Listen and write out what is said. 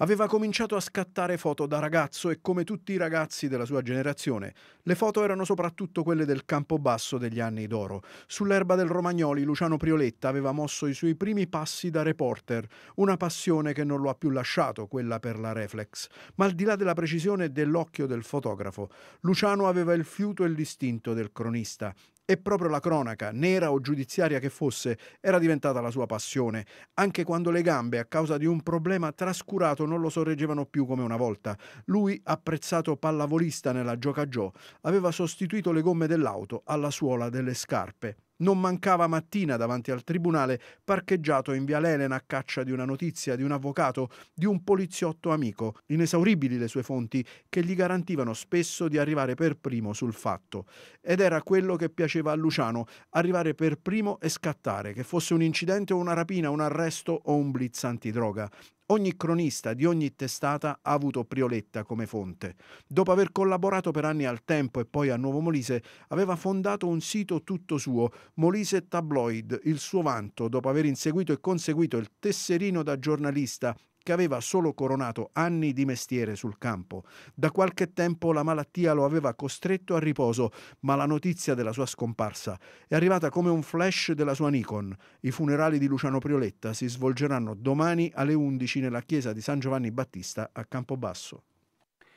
Aveva cominciato a scattare foto da ragazzo e come tutti i ragazzi della sua generazione, le foto erano soprattutto quelle del Campobasso degli anni d'oro. Sull'erba del Romagnoli Luciano Prioletta aveva mosso i suoi primi passi da reporter, una passione che non lo ha più lasciato, quella per la reflex. Ma al di là della precisione dell'occhio del fotografo, Luciano aveva il fiuto e l'istinto del cronista e proprio la cronaca, nera o giudiziaria che fosse, era diventata la sua passione, anche quando le gambe, a causa di un problema trascurato, non lo sorreggevano più come una volta. Lui, apprezzato pallavolista nella gioca giocaggio, aveva sostituito le gomme dell'auto alla suola delle scarpe. Non mancava mattina davanti al tribunale, parcheggiato in via Lelena a caccia di una notizia, di un avvocato, di un poliziotto amico, inesauribili le sue fonti, che gli garantivano spesso di arrivare per primo sul fatto. Ed era quello che piaceva a Luciano, arrivare per primo e scattare, che fosse un incidente o una rapina, un arresto o un blitz antidroga. Ogni cronista di ogni testata ha avuto Prioletta come fonte. Dopo aver collaborato per anni al Tempo e poi a Nuovo Molise, aveva fondato un sito tutto suo, Molise Tabloid, il suo vanto, dopo aver inseguito e conseguito il tesserino da giornalista che aveva solo coronato anni di mestiere sul campo. Da qualche tempo la malattia lo aveva costretto a riposo, ma la notizia della sua scomparsa è arrivata come un flash della sua Nikon. I funerali di Luciano Prioletta si svolgeranno domani alle 11 nella chiesa di San Giovanni Battista a Campobasso.